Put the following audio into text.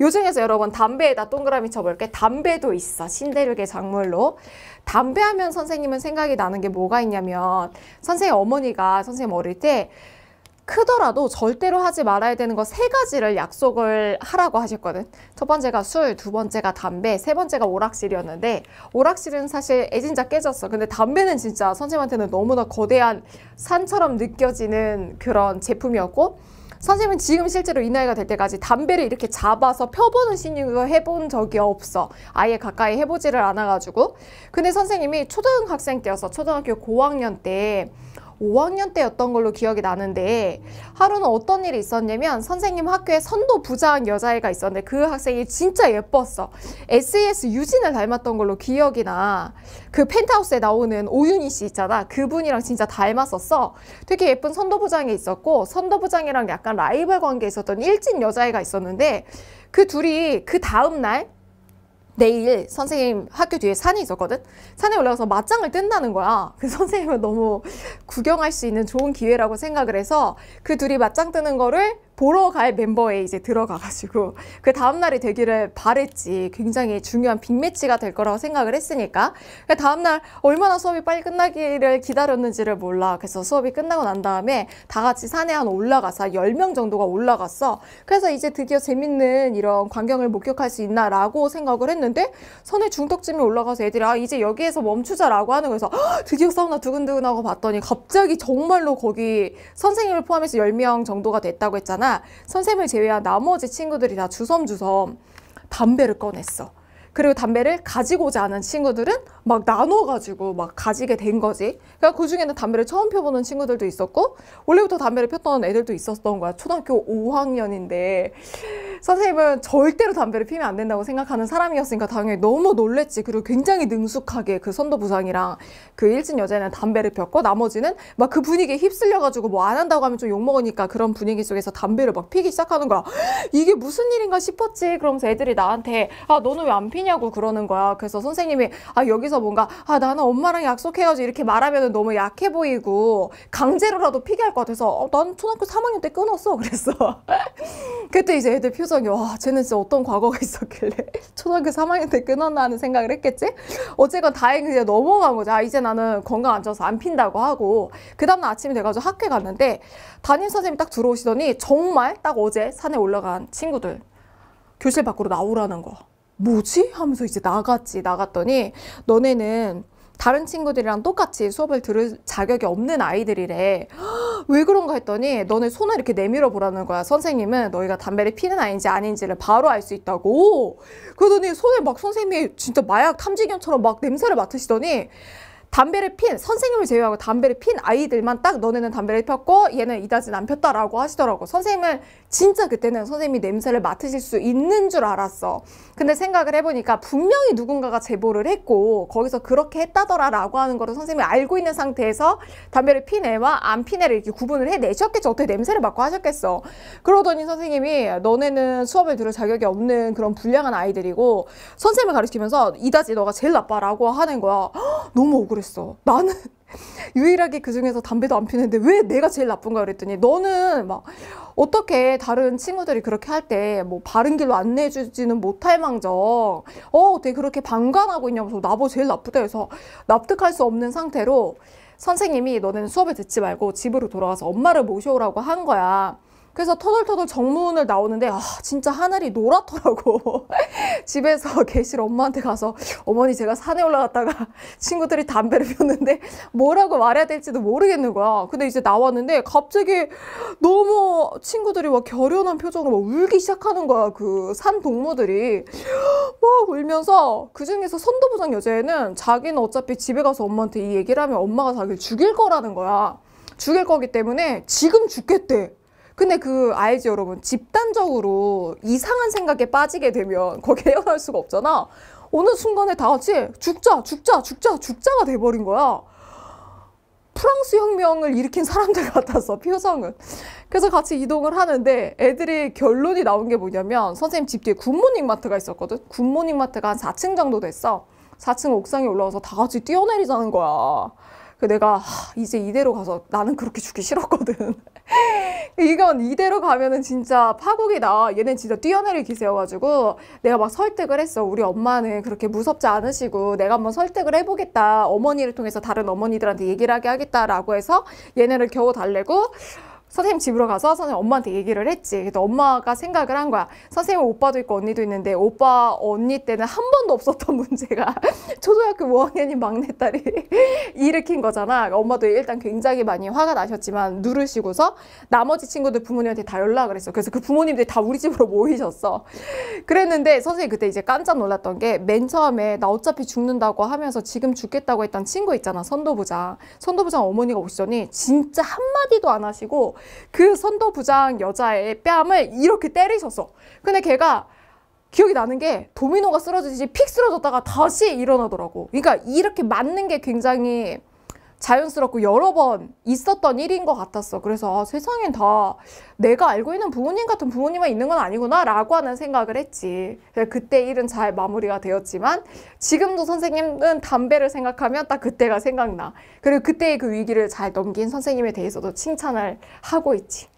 요즘에서 여러분 담배에다 동그라미 쳐볼게. 담배도 있어. 신대륙의 작물로. 담배 하면 선생님은 생각이 나는 게 뭐가 있냐면 선생님 어머니가 선생님 어릴 때 크더라도 절대로 하지 말아야 되는 거 세 가지를 약속을 하라고 하셨거든. 첫 번째가 술, 두 번째가 담배, 세 번째가 오락실이었는데 오락실은 사실 애진자 깨졌어. 근데 담배는 진짜 선생님한테는 너무나 거대한 산처럼 느껴지는 그런 제품이었고 선생님은 지금 실제로 이 나이가 될 때까지 담배를 이렇게 잡아서 펴보는 시니을 해본 적이 없어. 아예 가까이 해보지를 않아가지고. 근데 선생님이 초등학생 때여서 초등학교 고학년 때 5학년 때였던 걸로 기억이 나는데 하루는 어떤 일이 있었냐면 선생님 학교에 선도 부자한 여자애가 있었는데 그 학생이 진짜 예뻤어. SAS 유진을 닮았던 걸로 기억이 나. 그 펜트하우스에 나오는 오윤희 씨 있잖아. 그분이랑 진짜 닮았었어. 되게 예쁜 선도 부장이 있었고 선도 부장이랑 약간 라이벌 관계에 있었던 일진 여자애가 있었는데 그 둘이 그 다음 날 내일 선생님 학교 뒤에 산이 있었거든? 산에 올라가서 맞짱을 뜬다는 거야. 그 선생님은 너무 구경할 수 있는 좋은 기회라고 생각을 해서 그 둘이 맞짱 뜨는 거를 보러 갈 멤버에 이제 들어가가지고 그 다음날이 되기를 바랬지 굉장히 중요한 빅매치가 될 거라고 생각을 했으니까 그 다음날 얼마나 수업이 빨리 끝나기를 기다렸는지를 몰라 그래서 수업이 끝나고 난 다음에 다 같이 산에 한 올라가서 열 명 정도가 올라갔어 그래서 이제 드디어 재밌는 이런 광경을 목격할 수 있나 라고 생각을 했는데 선의 중턱쯤에 올라가서 애들이 아 이제 여기에서 멈추자 라고 하는 거에서 드디어 사우나 두근두근 하고 봤더니 갑자기 정말로 거기 선생님을 포함해서 열 명 정도가 됐다고 했잖아 선생을 님 제외한 나머지 친구들이 다 주섬주섬 담배를 꺼냈어. 그리고 담배를 가지고자 하는 친구들은 막 나눠가지고 막 가지게 된 거지. 그러니까 그 중에는 담배를 처음 펴보는 친구들도 있었고, 원래부터 담배를 폈던 애들도 있었던 거야. 초등학교 5학년인데. 선생님은 절대로 담배를 피면 안 된다고 생각하는 사람이었으니까 당연히 너무 놀랬지. 그리고 굉장히 능숙하게 그 선도부상이랑 그 일진 여자는 담배를 폈고 나머지는 막 그 분위기에 휩쓸려가지고 뭐 안 한다고 하면 좀 욕먹으니까 그런 분위기 속에서 담배를 막 피기 시작하는 거야. 이게 무슨 일인가 싶었지. 그러면서 애들이 나한테 아 너는 왜 안 피냐고 그러는 거야. 그래서 선생님이 아 여기서 뭔가 아 나는 엄마랑 약속해야지 이렇게 말하면 너무 약해 보이고 강제로라도 피게 할 것 같아서 어, 난 초등학교 3학년 때 끊었어 그랬어. 그때 이제 애들 표정 표정이 와 쟤는 진짜 어떤 과거가 있었길래 초등학교 3학년 때 끊었나 하는 생각을 했겠지? 어쨌건 다행히 이제 넘어간 거죠. 아, 이제 나는 건강 안 좋아서 안 핀다고 하고 그 다음날 아침이 돼가지고 학교에 갔는데 담임선생님이 딱 들어오시더니 정말 딱 어제 산에 올라간 친구들 교실 밖으로 나오라는 거. 뭐지? 하면서 이제 나갔지. 나갔더니 너네는 다른 친구들이랑 똑같이 수업을 들을 자격이 없는 아이들이래. 왜 그런가 했더니 너네 손을 이렇게 내밀어 보라는 거야. 선생님은 너희가 담배를 피는 아이인지 아닌지를 바로 알 수 있다고. 그러더니 손에 막 선생님이 진짜 마약 탐지견처럼 막 냄새를 맡으시더니 담배를 핀 선생님을 제외하고 담배를 핀 아이들만 딱 너네는 담배를 폈고 얘는 이다지남 폈다라고 하시더라고 선생님은 진짜 그때는 선생님이 냄새를 맡으실 수 있는 줄 알았어 근데 생각을 해보니까 분명히 누군가가 제보를 했고 거기서 그렇게 했다더라 라고 하는 거를 선생님이 알고 있는 상태에서 담배를 핀 애와 안 핀 애를 이렇게 구분을 해내셨겠죠 어떻게 냄새를 맡고 하셨겠어 그러더니 선생님이 너네는 수업을 들을 자격이 없는 그런 불량한 아이들이고 선생님을 가르치면서 이다지 너가 제일 나빠라고 하는 거야 헉, 너무 억울해 그랬어. 나는 유일하게 그 중에서 담배도 안 피는데 왜 내가 제일 나쁜가 그랬더니 너는 막 어떻게 다른 친구들이 그렇게 할 때 뭐 바른 길로 안내해 주지는 못할 망정 어 어떻게 그렇게 방관하고 있냐면서 나보 고 제일 나쁘다 해서 납득할 수 없는 상태로 선생님이 너는 수업을 듣지 말고 집으로 돌아와서 엄마를 모셔오라고 한 거야. 그래서 터덜터덜 정문을 나오는데 아 진짜 하늘이 노랗더라고 집에서 계실 엄마한테 가서 어머니 제가 산에 올라갔다가 친구들이 담배를 피웠는데 뭐라고 말해야 될지도 모르겠는 거야 근데 이제 나왔는데 갑자기 너무 친구들이 막 결연한 표정으로 막 울기 시작하는 거야 그 산 동무들이 막 울면서 그중에서 선도부장 여자애는 자기는 어차피 집에 가서 엄마한테 이 얘기를 하면 엄마가 자기를 죽일 거라는 거야 죽일 거기 때문에 지금 죽겠대 근데 그 알지 여러분 집단적으로 이상한 생각에 빠지게 되면 거기에 헤어날 수가 없잖아. 어느 순간에 다 같이 죽자 죽자 죽자 죽자가 돼버린 거야. 프랑스 혁명을 일으킨 사람들 같았어 표정은 그래서 같이 이동을 하는데 애들이 결론이 나온 게 뭐냐면 선생님 집 뒤에 굿모닝 마트가 있었거든 굿모닝 마트가 한 4층 정도 됐어 4층 옥상에 올라와서 다 같이 뛰어내리자는 거야 그 내가 이제 이대로 가서 나는 그렇게 죽기 싫었거든 이건 이대로 가면은 진짜 파국이 나. 얘는 진짜 뛰어내릴 기세여가지고 내가 막 설득을 했어. 우리 엄마는 그렇게 무섭지 않으시고 내가 한번 설득을 해보겠다. 어머니를 통해서 다른 어머니들한테 얘기를 하게 하겠다라고 해서 얘네를 겨우 달래고 선생님 집으로 가서 선생님 엄마한테 얘기를 했지. 그래서 엄마가 생각을 한 거야. 선생님 오빠도 있고 언니도 있는데 오빠 언니 때는 한 번도 없었던 문제가 초등학교 5학년인 뭐 막내딸이 일으킨 거잖아. 엄마도 일단 굉장히 많이 화가 나셨지만 누르시고서 나머지 친구들 부모님한테 다 연락을 했어. 그래서 그 부모님들이 다 우리 집으로 모이셨어. 그랬는데 선생님 그때 이제 깜짝 놀랐던 게 맨 처음에 나 어차피 죽는다고 하면서 지금 죽겠다고 했던 친구 있잖아. 선도부장. 선도부장 어머니가 오시더니 진짜 한마디도 안 하시고 그 선도 부장 여자의 뺨을 이렇게 때리셨어. 근데 걔가 기억이 나는 게 도미노가 쓰러지지 픽 쓰러졌다가 다시 일어나더라고. 그러니까 이렇게 맞는 게 굉장히 자연스럽고 여러 번 있었던 일인 것 같았어. 그래서 아, 세상엔 다 내가 알고 있는 부모님 같은 부모님만 있는 건 아니구나 라고 하는 생각을 했지. 그때 일은 잘 마무리가 되었지만 지금도 선생님은 담배를 생각하면 딱 그때가 생각나. 그리고 그때의 그 위기를 잘 넘긴 선생님에 대해서도 칭찬을 하고 있지.